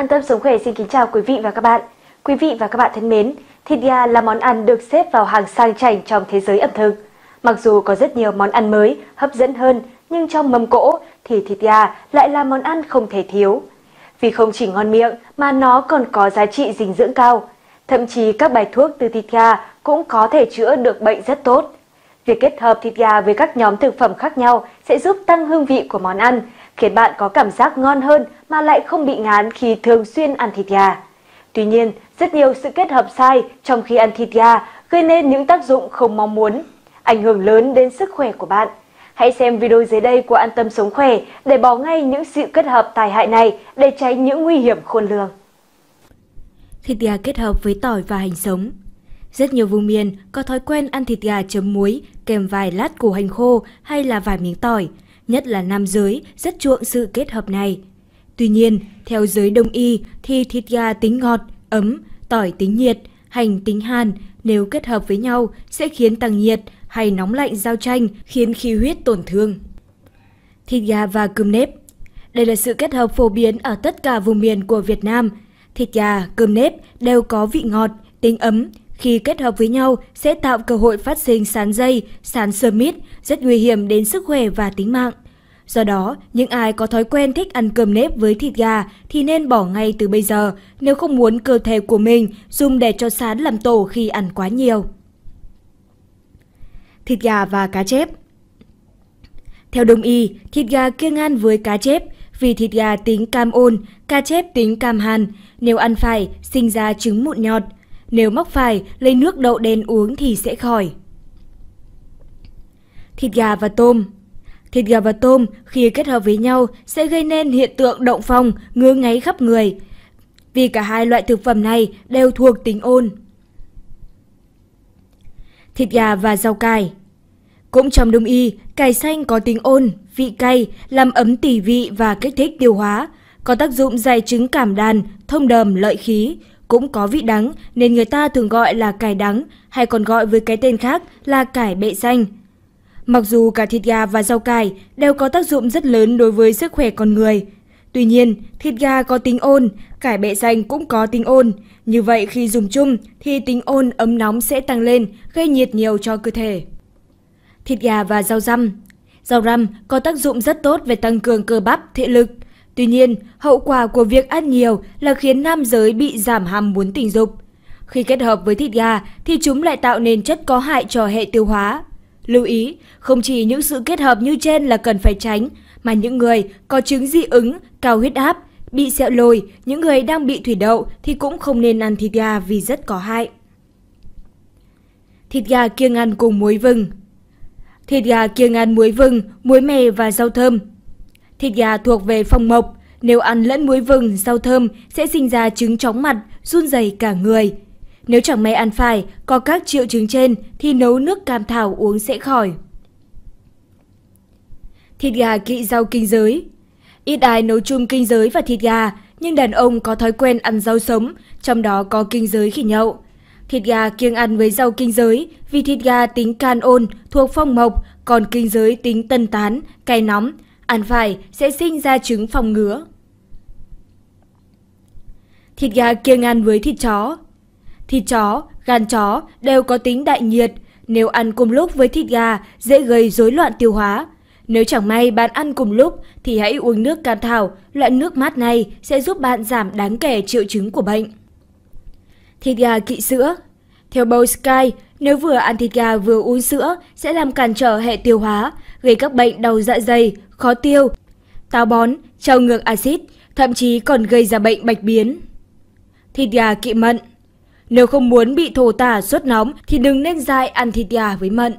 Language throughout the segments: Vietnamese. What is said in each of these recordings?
An tâm sống khỏe xin kính chào quý vị và các bạn. Quý vị và các bạn thân mến, thịt gà là món ăn được xếp vào hàng sang chảnh trong thế giới ẩm thực. Mặc dù có rất nhiều món ăn mới, hấp dẫn hơn, nhưng trong mâm cỗ thì thịt gà lại là món ăn không thể thiếu. Vì không chỉ ngon miệng mà nó còn có giá trị dinh dưỡng cao. Thậm chí các bài thuốc từ thịt gà cũng có thể chữa được bệnh rất tốt. Việc kết hợp thịt gà với các nhóm thực phẩm khác nhau sẽ giúp tăng hương vị của món ăn, khiến bạn có cảm giác ngon hơn mà lại không bị ngán khi thường xuyên ăn thịt gà. Tuy nhiên, rất nhiều sự kết hợp sai trong khi ăn thịt gà gây nên những tác dụng không mong muốn, ảnh hưởng lớn đến sức khỏe của bạn. Hãy xem video dưới đây của An Tâm Sống Khỏe để bỏ ngay những sự kết hợp tai hại này để tránh những nguy hiểm khôn lường. Thịt gà kết hợp với tỏi và hành sống Rất nhiều vùng miền có thói quen ăn thịt gà chấm muối kèm vài lát củ hành khô hay là vài miếng tỏi – nhất là nam giới rất chuộng sự kết hợp này. Tuy nhiên, theo giới đông y thì thịt gà tính ngọt, ấm, tỏi tính nhiệt, hành tính hàn nếu kết hợp với nhau sẽ khiến tăng nhiệt hay nóng lạnh giao tranh khiến khí huyết tổn thương. Thịt gà và cơm nếp Đây là sự kết hợp phổ biến ở tất cả vùng miền của Việt Nam. Thịt gà, cơm nếp đều có vị ngọt, tính ấm, khi kết hợp với nhau sẽ tạo cơ hội phát sinh sán dây, sán sơ mít, rất nguy hiểm đến sức khỏe và tính mạng. Do đó, những ai có thói quen thích ăn cơm nếp với thịt gà thì nên bỏ ngay từ bây giờ nếu không muốn cơ thể của mình dùng để cho sán làm tổ khi ăn quá nhiều. Thịt gà và cá chép Theo đông y, thịt gà kiêng ăn với cá chép vì thịt gà tính cam ôn, cá chép tính cam hàn, nếu ăn phải sinh ra trứng mụn nhọt – nếu mắc phải, lấy nước đậu đen uống thì sẽ khỏi. Thịt gà và tôm Thịt gà và tôm khi kết hợp với nhau sẽ gây nên hiện tượng động phong ngứa ngáy khắp người. Vì cả hai loại thực phẩm này đều thuộc tính ôn. Thịt gà và rau cải Cũng trong đông y, cải xanh có tính ôn, vị cay, làm ấm tỉ vị và kích thích tiêu hóa, có tác dụng giải chứng cảm đàn, thông đờm lợi khí, cũng có vị đắng nên người ta thường gọi là cải đắng hay còn gọi với cái tên khác là cải bệ xanh. Mặc dù cả thịt gà và rau cải đều có tác dụng rất lớn đối với sức khỏe con người, tuy nhiên thịt gà có tính ôn, cải bệ xanh cũng có tính ôn. Như vậy khi dùng chung thì tính ôn ấm nóng sẽ tăng lên, gây nhiệt nhiều cho cơ thể. Thịt gà và rau răm Rau răm có tác dụng rất tốt về tăng cường cơ bắp, thể lực – Tuy nhiên, hậu quả của việc ăn nhiều là khiến nam giới bị giảm ham muốn tình dục. Khi kết hợp với thịt gà thì chúng lại tạo nên chất có hại cho hệ tiêu hóa. Lưu ý, không chỉ những sự kết hợp như trên là cần phải tránh, mà những người có chứng dị ứng, cao huyết áp, bị sẹo lồi, những người đang bị thủy đậu thì cũng không nên ăn thịt gà vì rất có hại. Thịt gà kiêng ăn cùng muối vừng Thịt gà kiêng ăn muối vừng, muối mè và rau thơm Thịt gà thuộc về phong mộc, nếu ăn lẫn muối vừng, rau thơm sẽ sinh ra chứng chóng mặt, run rẩy cả người. Nếu chẳng may ăn phải, có các triệu chứng trên thì nấu nước cam thảo uống sẽ khỏi. Thịt gà kỵ rau kinh giới Ít ai nấu chung kinh giới và thịt gà, nhưng đàn ông có thói quen ăn rau sống, trong đó có kinh giới khi nhậu. Thịt gà kiêng ăn với rau kinh giới vì thịt gà tính can ôn, thuộc phong mộc, còn kinh giới tính tân tán, cay nóng, ăn phải sẽ sinh ra trứng phòng ngứa. Thịt gà kiêng ăn với thịt chó Thịt chó, gan chó đều có tính đại nhiệt, nếu ăn cùng lúc với thịt gà dễ gây rối loạn tiêu hóa. Nếu chẳng may bạn ăn cùng lúc thì hãy uống nước cam thảo, loại nước mát này sẽ giúp bạn giảm đáng kể triệu chứng của bệnh. Thịt gà kỵ sữa Theo Bow Sky, nếu vừa ăn thịt gà vừa uống sữa sẽ làm cản trở hệ tiêu hóa, gây các bệnh đau dạ dày, khó tiêu, táo bón, trào ngược axit, thậm chí còn gây ra bệnh bạch biến. Thịt gà kỵ mận Nếu không muốn bị thổ tả sốt nóng thì đừng nên dai ăn thịt gà với mận.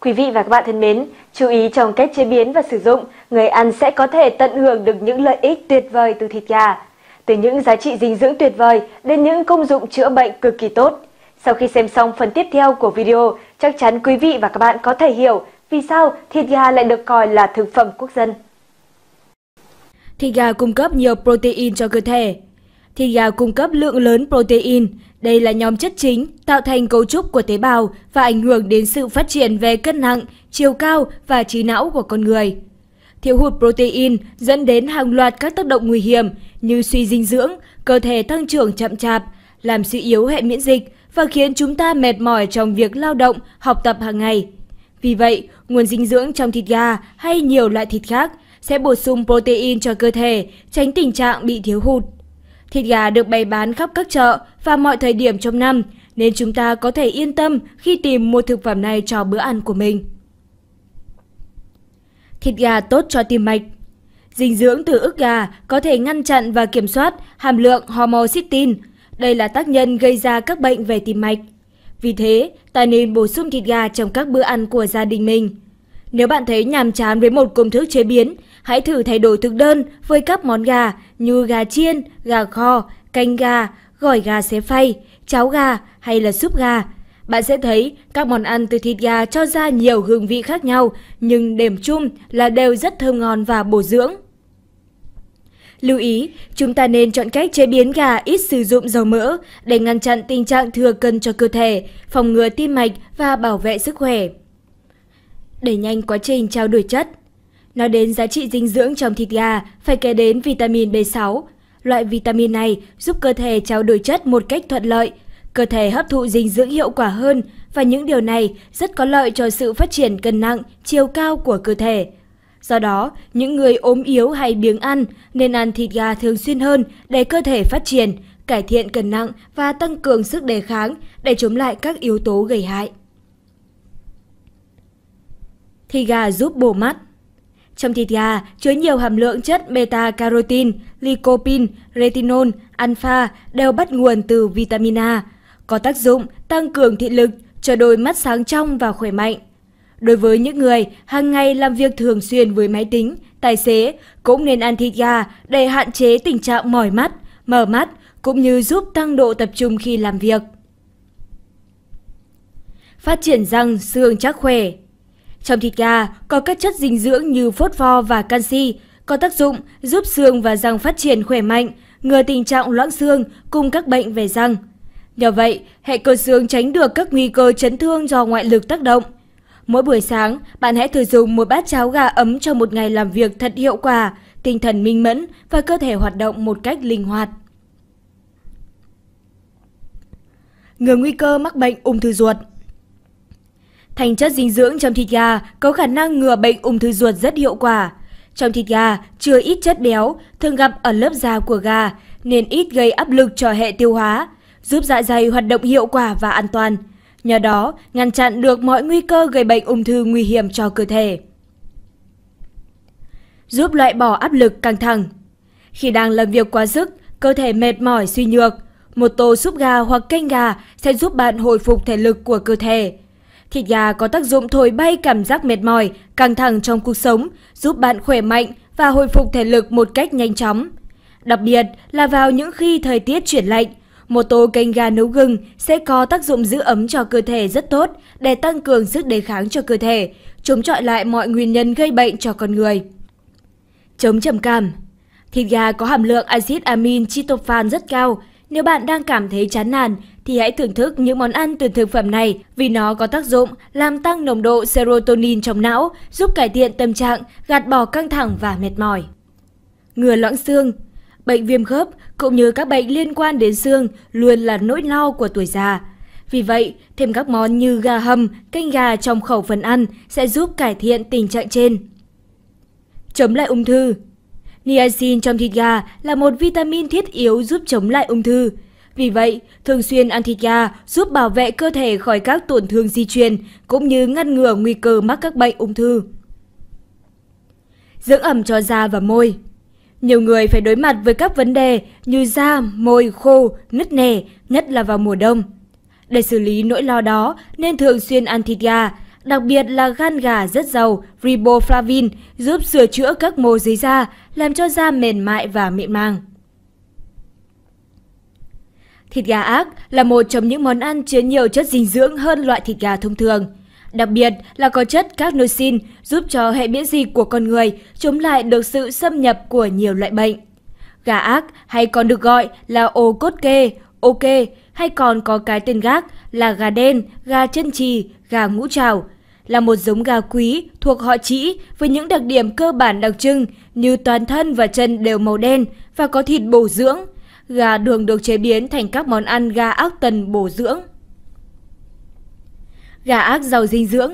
Quý vị và các bạn thân mến, chú ý trong cách chế biến và sử dụng, người ăn sẽ có thể tận hưởng được những lợi ích tuyệt vời từ thịt gà. Từ những giá trị dinh dưỡng tuyệt vời đến những công dụng chữa bệnh cực kỳ tốt, sau khi xem xong phần tiếp theo của video, chắc chắn quý vị và các bạn có thể hiểu vì sao thịt gà lại được coi là thực phẩm quốc dân. Thịt gà cung cấp nhiều protein cho cơ thể. Thịt gà cung cấp lượng lớn protein, đây là nhóm chất chính tạo thành cấu trúc của tế bào và ảnh hưởng đến sự phát triển về cân nặng, chiều cao và trí não của con người. Thiếu hụt protein dẫn đến hàng loạt các tác động nguy hiểm như suy dinh dưỡng, cơ thể tăng trưởng chậm chạp, làm suy yếu hệ miễn dịch, và khiến chúng ta mệt mỏi trong việc lao động, học tập hàng ngày. Vì vậy, nguồn dinh dưỡng trong thịt gà hay nhiều loại thịt khác sẽ bổ sung protein cho cơ thể, tránh tình trạng bị thiếu hụt. Thịt gà được bày bán khắp các chợ và mọi thời điểm trong năm, nên chúng ta có thể yên tâm khi tìm mua thực phẩm này cho bữa ăn của mình. Thịt gà tốt cho tim mạch Dinh dưỡng từ ức gà có thể ngăn chặn và kiểm soát hàm lượng homocysteine, đây là tác nhân gây ra các bệnh về tim mạch. Vì thế, ta nên bổ sung thịt gà trong các bữa ăn của gia đình mình. Nếu bạn thấy nhàm chán với một công thức chế biến, hãy thử thay đổi thực đơn với các món gà như gà chiên, gà kho, canh gà, gỏi gà xé phay, cháo gà hay là súp gà. Bạn sẽ thấy các món ăn từ thịt gà cho ra nhiều hương vị khác nhau nhưng điểm chung là đều rất thơm ngon và bổ dưỡng. Lưu ý, chúng ta nên chọn cách chế biến gà ít sử dụng dầu mỡ để ngăn chặn tình trạng thừa cân cho cơ thể, phòng ngừa tim mạch và bảo vệ sức khỏe. Đẩy nhanh quá trình trao đổi chất Nói đến giá trị dinh dưỡng trong thịt gà, phải kể đến vitamin B6. Loại vitamin này giúp cơ thể trao đổi chất một cách thuận lợi, cơ thể hấp thụ dinh dưỡng hiệu quả hơn và những điều này rất có lợi cho sự phát triển cân nặng, chiều cao của cơ thể. Do đó, những người ốm yếu hay biếng ăn nên ăn thịt gà thường xuyên hơn để cơ thể phát triển, cải thiện cân nặng và tăng cường sức đề kháng để chống lại các yếu tố gây hại. Thịt gà giúp bổ mắt Trong thịt gà chứa nhiều hàm lượng chất beta-carotin, lycopene, retinol, alpha đều bắt nguồn từ vitamin A, có tác dụng tăng cường thị lực, cho đôi mắt sáng trong và khỏe mạnh. Đối với những người hàng ngày làm việc thường xuyên với máy tính, tài xế cũng nên ăn thịt gà để hạn chế tình trạng mỏi mắt, mở mắt cũng như giúp tăng độ tập trung khi làm việc. Phát triển răng xương chắc khỏe Trong thịt gà có các chất dinh dưỡng như phốt pho và canxi có tác dụng giúp xương và răng phát triển khỏe mạnh, ngừa tình trạng loãng xương cùng các bệnh về răng. Nhờ vậy, hệ cơ xương tránh được các nguy cơ chấn thương do ngoại lực tác động – Mỗi buổi sáng, bạn hãy thử dùng một bát cháo gà ấm cho một ngày làm việc thật hiệu quả, tinh thần minh mẫn và cơ thể hoạt động một cách linh hoạt. Ngừa nguy cơ mắc bệnh ung thư ruột Thành chất dinh dưỡng trong thịt gà có khả năng ngừa bệnh ung thư ruột rất hiệu quả. Trong thịt gà chứa ít chất béo, thường gặp ở lớp da của gà, nên ít gây áp lực cho hệ tiêu hóa, giúp dạ dày hoạt động hiệu quả và an toàn – nhờ đó ngăn chặn được mọi nguy cơ gây bệnh ung thư nguy hiểm cho cơ thể. Giúp loại bỏ áp lực căng thẳng. Khi đang làm việc quá sức, cơ thể mệt mỏi suy nhược, một tô súp gà hoặc canh gà sẽ giúp bạn hồi phục thể lực của cơ thể. Thịt gà có tác dụng thổi bay cảm giác mệt mỏi, căng thẳng trong cuộc sống, giúp bạn khỏe mạnh và hồi phục thể lực một cách nhanh chóng. Đặc biệt là vào những khi thời tiết chuyển lạnh, một tô canh gà nấu gừng sẽ có tác dụng giữ ấm cho cơ thể rất tốt để tăng cường sức đề kháng cho cơ thể, chống chọi lại mọi nguyên nhân gây bệnh cho con người. Chống trầm cảm Thịt gà có hàm lượng axit amin tryptophan rất cao. Nếu bạn đang cảm thấy chán nản thì hãy thưởng thức những món ăn từ thực phẩm này vì nó có tác dụng làm tăng nồng độ serotonin trong não, giúp cải thiện tâm trạng, gạt bỏ căng thẳng và mệt mỏi. Ngừa loãng xương Bệnh viêm khớp cũng như các bệnh liên quan đến xương luôn là nỗi lo của tuổi già. Vì vậy, thêm các món như gà hầm, canh gà trong khẩu phần ăn sẽ giúp cải thiện tình trạng trên. Chống lại ung thư Niacin trong thịt gà là một vitamin thiết yếu giúp chống lại ung thư. Vì vậy, thường xuyên ăn thịt gà giúp bảo vệ cơ thể khỏi các tổn thương di truyền cũng như ngăn ngừa nguy cơ mắc các bệnh ung thư. Dưỡng ẩm cho da và môi nhiều người phải đối mặt với các vấn đề như da, môi khô, nứt nẻ, nhất là vào mùa đông. Để xử lý nỗi lo đó nên thường xuyên ăn thịt gà, đặc biệt là gan gà rất giàu riboflavin giúp sửa chữa các mô dưới da, làm cho da mềm mại và mịn màng. Thịt gà ác là một trong những món ăn chứa nhiều chất dinh dưỡng hơn loại thịt gà thông thường – Đặc biệt là có chất carnosine giúp cho hệ miễn dịch của con người chống lại được sự xâm nhập của nhiều loại bệnh. Gà ác hay còn được gọi là ô cốt kê, ô kê hay còn có cái tên gác là gà đen, gà chân trì, gà ngũ trào là một giống gà quý thuộc họ trĩ với những đặc điểm cơ bản đặc trưng như toàn thân và chân đều màu đen và có thịt bổ dưỡng. Gà đường được chế biến thành các món ăn gà ác tần bổ dưỡng gà ác giàu dinh dưỡng.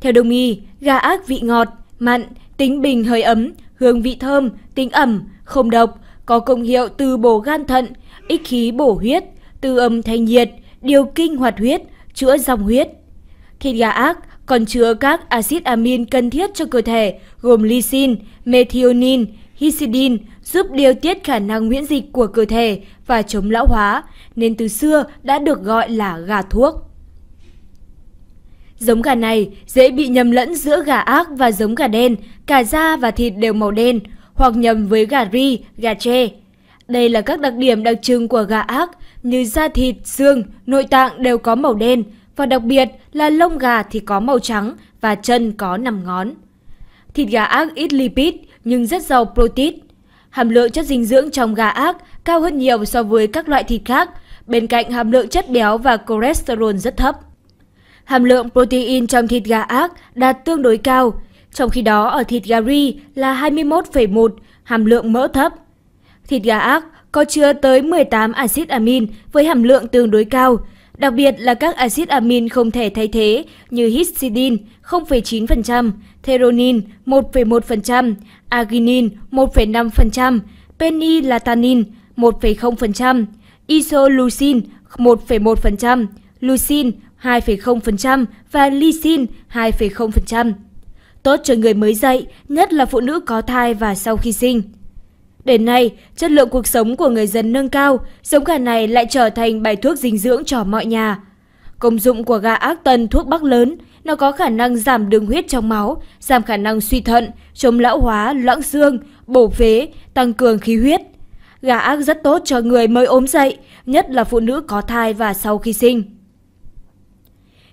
Theo đồng y, gà ác vị ngọt, mặn, tính bình hơi ấm, hương vị thơm, tính ẩm, không độc, có công hiệu từ bổ gan thận, ích khí bổ huyết, từ âm thanh nhiệt, điều kinh hoạt huyết, chữa dòng huyết. Thịt gà ác còn chứa các axit amin cần thiết cho cơ thể gồm lysin, methionin, histidine giúp điều tiết khả năng miễn dịch của cơ thể và chống lão hóa, nên từ xưa đã được gọi là gà thuốc. Giống gà này dễ bị nhầm lẫn giữa gà ác và giống gà đen, cả da và thịt đều màu đen, hoặc nhầm với gà ri, gà tre. Đây là các đặc điểm đặc trưng của gà ác như da thịt, xương, nội tạng đều có màu đen và đặc biệt là lông gà thì có màu trắng và chân có 5 ngón. Thịt gà ác ít lipid nhưng rất giàu protein. Hàm lượng chất dinh dưỡng trong gà ác cao hơn nhiều so với các loại thịt khác, bên cạnh hàm lượng chất béo và cholesterol rất thấp hàm lượng protein trong thịt gà ác đạt tương đối cao, trong khi đó ở thịt gà ri là 21,1, hàm lượng mỡ thấp. Thịt gà ác có chứa tới 18 axit amin với hàm lượng tương đối cao, đặc biệt là các axit amin không thể thay thế như histidine 0,9%, theronin 1,1%, arginine 1,5%, penilatanin 1,0%, isoleucine 1,1%, leucine 2,0% và lysin 2,0%. Tốt cho người mới dậy, nhất là phụ nữ có thai và sau khi sinh. Đến nay, chất lượng cuộc sống của người dân nâng cao, giống gà này lại trở thành bài thuốc dinh dưỡng cho mọi nhà. Công dụng của gà ác tần thuốc bắc lớn, nó có khả năng giảm đường huyết trong máu, giảm khả năng suy thận, chống lão hóa, loãng xương, bổ phế, tăng cường khí huyết. Gà ác rất tốt cho người mới ốm dậy, nhất là phụ nữ có thai và sau khi sinh.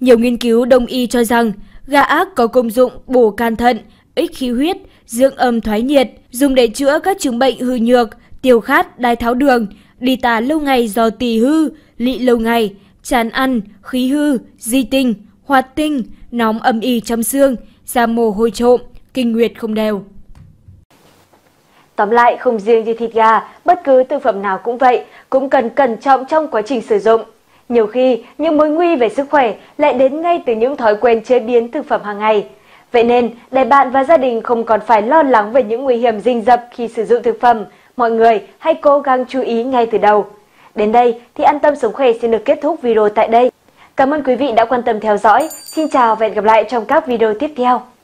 Nhiều nghiên cứu đông y cho rằng gà ác có công dụng bổ can thận, ích khí huyết, dưỡng âm thoái nhiệt, dùng để chữa các chứng bệnh hư nhược, tiểu khát, đai tháo đường, đi tà lâu ngày do tỳ hư, lị lâu ngày, chán ăn, khí hư, di tinh, hoạt tinh, nóng âm y trong xương, da mồ hôi trộm, kinh nguyệt không đều. Tóm lại, không riêng gì thịt gà, bất cứ thực phẩm nào cũng vậy, cũng cần cẩn trọng trong quá trình sử dụng. Nhiều khi, những mối nguy về sức khỏe lại đến ngay từ những thói quen chế biến thực phẩm hàng ngày. Vậy nên, để bạn và gia đình không còn phải lo lắng về những nguy hiểm rình rập khi sử dụng thực phẩm, mọi người hãy cố gắng chú ý ngay từ đầu. Đến đây thì An Tâm Sống Khỏe xin được kết thúc video tại đây. Cảm ơn quý vị đã quan tâm theo dõi. Xin chào và hẹn gặp lại trong các video tiếp theo.